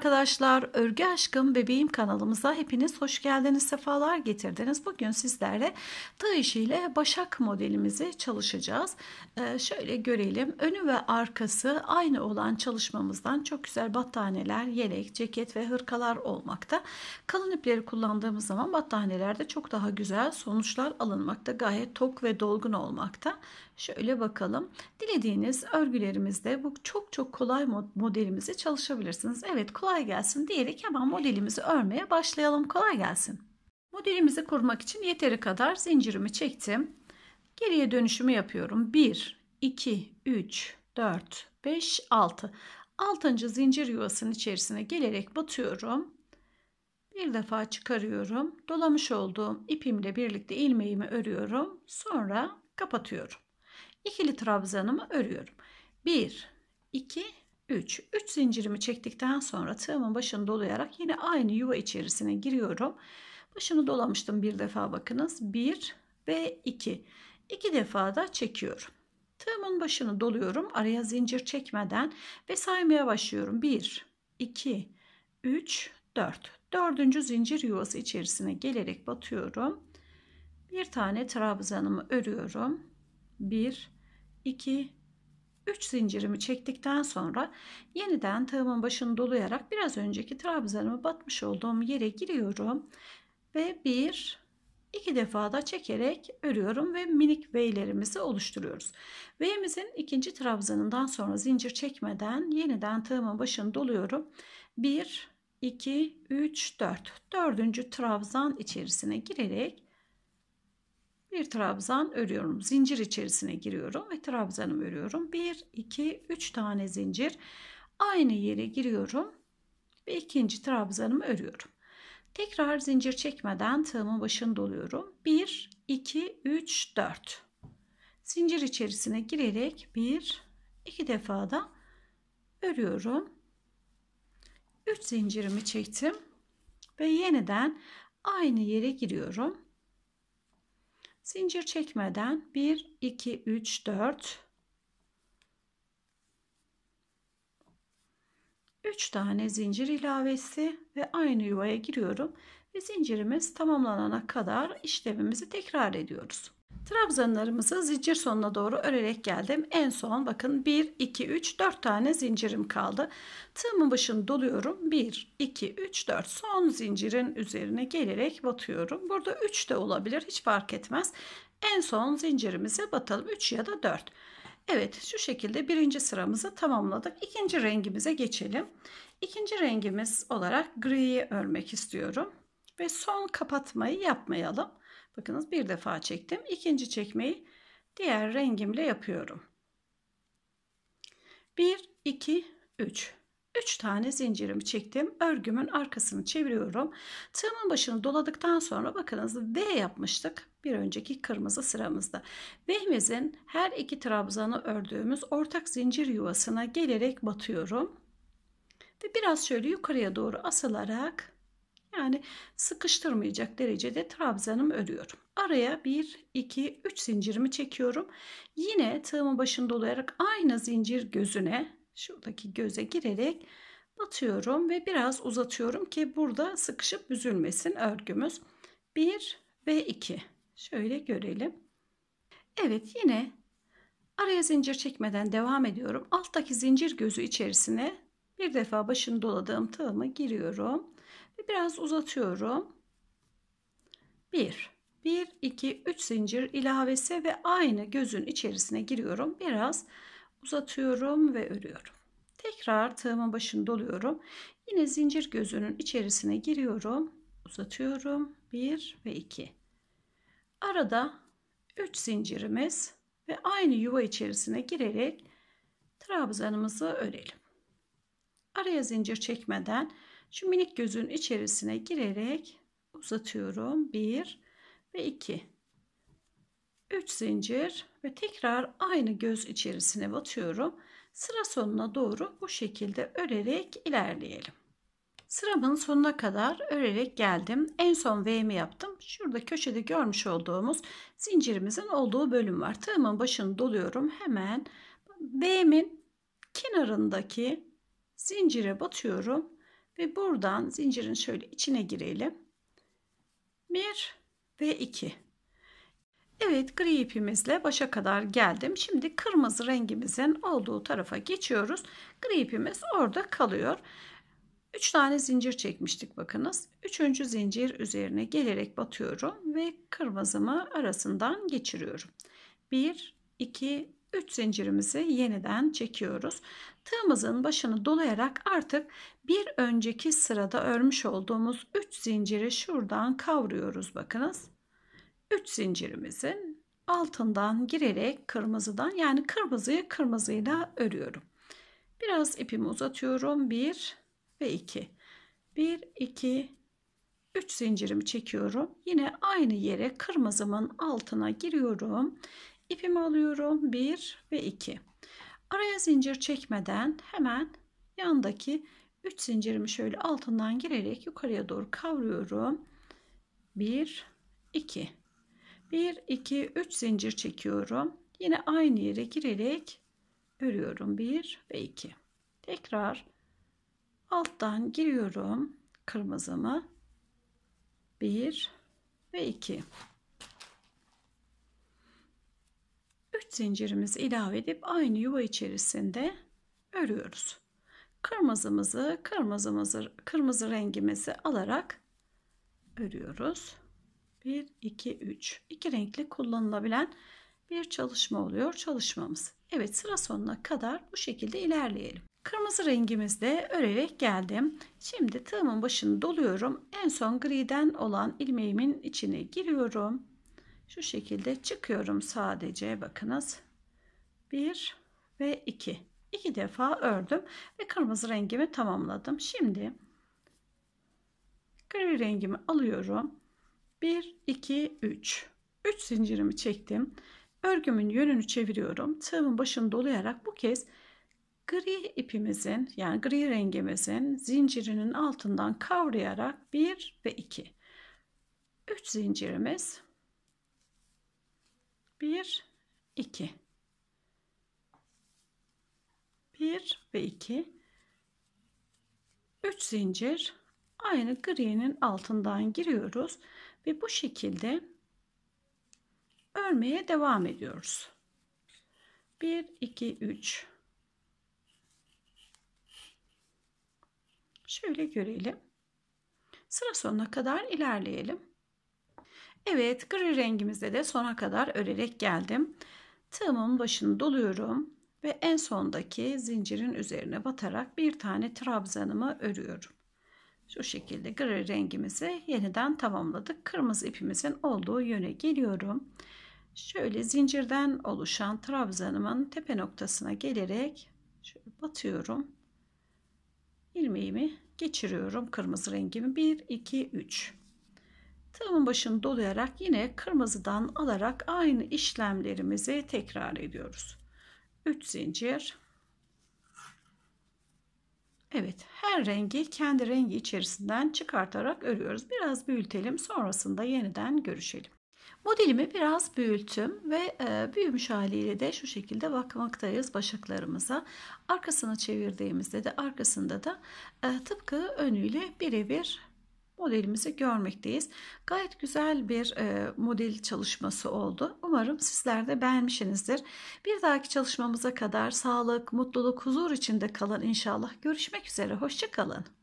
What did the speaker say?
arkadaşlar, Örgü Aşkım Bebeğim kanalımıza hepiniz hoş geldiniz, sefalar getirdiniz. Bugün sizlerle tığ işiyle başak modelimizi çalışacağız. Ee, şöyle görelim, önü ve arkası aynı olan çalışmamızdan çok güzel battaneler, yelek, ceket ve hırkalar olmakta. Kalın ipleri kullandığımız zaman battanelerde çok daha güzel sonuçlar alınmakta, gayet tok ve dolgun olmakta. Şöyle bakalım, dilediğiniz örgülerimizde bu çok çok kolay modelimizi çalışabilirsiniz. Evet kolay kolay gelsin diyerek hemen modelimizi örmeye başlayalım. Kolay gelsin. Modelimizi kurmak için yeteri kadar zincirimi çektim. Geriye dönüşümü yapıyorum. 1, 2, 3, 4, 5, 6. 6. zincir yuvasının içerisine gelerek batıyorum. Bir defa çıkarıyorum. Dolamış olduğum ipimle birlikte ilmeğimi örüyorum. Sonra kapatıyorum. İkili trabzanımı örüyorum. 1, 2, 3. 3 zincirimi çektikten sonra tığımın başını dolayarak yine aynı yuva içerisine giriyorum. Başını dolamıştım bir defa bakınız. 1 ve 2. 2 defa da çekiyorum. Tığımın başını doluyorum. Araya zincir çekmeden ve saymaya başlıyorum. 1, 2, 3, 4. 4. zincir yuvası içerisine gelerek batıyorum. Bir tane trabzanımı örüyorum. 1, 2, 3 zincirimi çektikten sonra yeniden tığımın başını dolayarak biraz önceki trabzanımı batmış olduğum yere giriyorum ve 1, 2 defa da çekerek örüyorum ve minik V'lerimizi oluşturuyoruz. V'mizin ikinci trabzanından sonra zincir çekmeden yeniden tığımın başını doluyorum. 1 2 3 4 4. trabzan içerisine girerek bir trabzan örüyorum. Zincir içerisine giriyorum ve trabzanımı örüyorum. 1, 2, 3 tane zincir. Aynı yere giriyorum ve ikinci trabzanımı örüyorum. Tekrar zincir çekmeden tığımın başını doluyorum. 1, 2, 3, 4. Zincir içerisine girerek 1, 2 defa da örüyorum. 3 zincirimi çektim ve yeniden aynı yere giriyorum. Zincir çekmeden 1, 2, 3, 4 3 tane zincir ilavesi ve aynı yuvaya giriyorum ve zincirimiz tamamlanana kadar işlemimizi tekrar ediyoruz. Trabzanlarımızı zincir sonuna doğru örerek geldim. En son bakın 1, 2, 3, 4 tane zincirim kaldı. Tığımın başını doluyorum. 1, 2, 3, 4 son zincirin üzerine gelerek batıyorum. Burada 3 de olabilir hiç fark etmez. En son zincirimize batalım 3 ya da 4. Evet şu şekilde birinci sıramızı tamamladık. İkinci rengimize geçelim. İkinci rengimiz olarak griyi örmek istiyorum. Ve son kapatmayı yapmayalım. Bakınız bir defa çektim. İkinci çekmeyi diğer rengimle yapıyorum. 1, 2, 3. 3 tane zincirimi çektim. Örgümün arkasını çeviriyorum. Tığımın başını doladıktan sonra bakınız V yapmıştık bir önceki kırmızı sıramızda. V'mizin her iki trabzanı ördüğümüz ortak zincir yuvasına gelerek batıyorum. Ve biraz şöyle yukarıya doğru asılarak yani sıkıştırmayacak derecede trabzanım örüyorum. Araya 1, 2, 3 zincirimi çekiyorum. Yine tığımın başını dolayarak aynı zincir gözüne, şuradaki göze girerek batıyorum ve biraz uzatıyorum ki burada sıkışıp büzülmesin örgümüz. 1 ve 2. Şöyle görelim. Evet yine araya zincir çekmeden devam ediyorum. Alttaki zincir gözü içerisine bir defa başını doladığım tığıma giriyorum. Ve biraz uzatıyorum. 1, 1, 2, 3 zincir ilavesi ve aynı gözün içerisine giriyorum. Biraz uzatıyorum ve örüyorum. Tekrar tığımın başını doluyorum. Yine zincir gözünün içerisine giriyorum. Uzatıyorum. 1 ve 2. Arada 3 zincirimiz ve aynı yuva içerisine girerek trabzanımızı örelim araya zincir çekmeden şu minik gözün içerisine girerek uzatıyorum. 1 ve 2. 3 zincir ve tekrar aynı göz içerisine batıyorum. Sıra sonuna doğru bu şekilde örerek ilerleyelim. Sıramın sonuna kadar örerek geldim. En son V'mi yaptım. Şurada köşede görmüş olduğumuz zincirimizin olduğu bölüm var. Tığımın başını doluyorum. Hemen V'min kenarındaki zincire batıyorum ve buradan zincirin şöyle içine girelim. 1 ve 2. Evet gri ipimizle başa kadar geldim. Şimdi kırmızı rengimizin olduğu tarafa geçiyoruz. Gri ipimiz orada kalıyor. 3 tane zincir çekmiştik bakınız. 3. zincir üzerine gelerek batıyorum ve kırmızımı arasından geçiriyorum. 1, 2, 3 zincirimizi yeniden çekiyoruz. Tığımızın başını dolayarak artık bir önceki sırada örmüş olduğumuz 3 zinciri şuradan kavruyoruz bakınız. 3 zincirimizin altından girerek kırmızıdan yani kırmızıyı kırmızıyla örüyorum. Biraz ipimi uzatıyorum. 1 ve 2. 1 2 3 zincirimi çekiyorum. Yine aynı yere kırmızımın altına giriyorum ipimi alıyorum 1 ve 2 araya zincir çekmeden hemen yandaki 3 zincirimi şöyle altından girerek yukarıya doğru kavruyorum 1 2 1 2 3 zincir çekiyorum yine aynı yere girerek örüyorum 1 ve 2 tekrar alttan giriyorum kırmızımı 1 ve 2 zincirimizi ilave edip aynı yuva içerisinde örüyoruz. Kırmızımızı, kırmızımızı, kırmızı rengimizi alarak örüyoruz. 1 2 3. İki renkli kullanılabilen bir çalışma oluyor çalışmamız. Evet sıra sonuna kadar bu şekilde ilerleyelim. Kırmızı rengimizde örerek geldim. Şimdi tığımın başını doluyorum. En son griden olan ilmeğimin içine giriyorum şu şekilde çıkıyorum sadece bakınız 1 ve 2 iki defa ördüm ve kırmızı rengimi tamamladım şimdi gri rengimi alıyorum 1 2 3 3 zincirimi çektim örgümün yönünü çeviriyorum tığımın başını dolayarak bu kez gri ipimizin yani gri rengimizin zincirinin altından kavrayarak 1 ve 2 3 zincirimiz 1 2 1 ve 2 3 zincir aynı gri'nin altından giriyoruz ve bu şekilde örmeye devam ediyoruz. 1 2 3 Şöyle görelim. Sıra sonuna kadar ilerleyelim. Evet gri rengimizde de sona kadar örerek geldim. Tığımın başını doluyorum ve en sondaki zincirin üzerine batarak bir tane trabzanımı örüyorum. Şu şekilde gri rengimizi yeniden tamamladık. Kırmızı ipimizin olduğu yöne geliyorum. Şöyle zincirden oluşan trabzanımın tepe noktasına gelerek şöyle batıyorum. İlmeğimi geçiriyorum kırmızı rengimi 1 2 3 Tığımın başını dolayarak yine kırmızıdan alarak aynı işlemlerimizi tekrar ediyoruz. 3 zincir. Evet her rengi kendi rengi içerisinden çıkartarak örüyoruz. Biraz büyütelim sonrasında yeniden görüşelim. Modelimi biraz büyüttüm ve e, büyümüş haliyle de şu şekilde bakmaktayız başaklarımıza. Arkasını çevirdiğimizde de arkasında da e, tıpkı önüyle birebir modelimizi görmekteyiz. Gayet güzel bir e, model çalışması oldu. Umarım sizler de beğenmişsinizdir. Bir dahaki çalışmamıza kadar sağlık, mutluluk, huzur içinde kalın inşallah. Görüşmek üzere, hoşçakalın.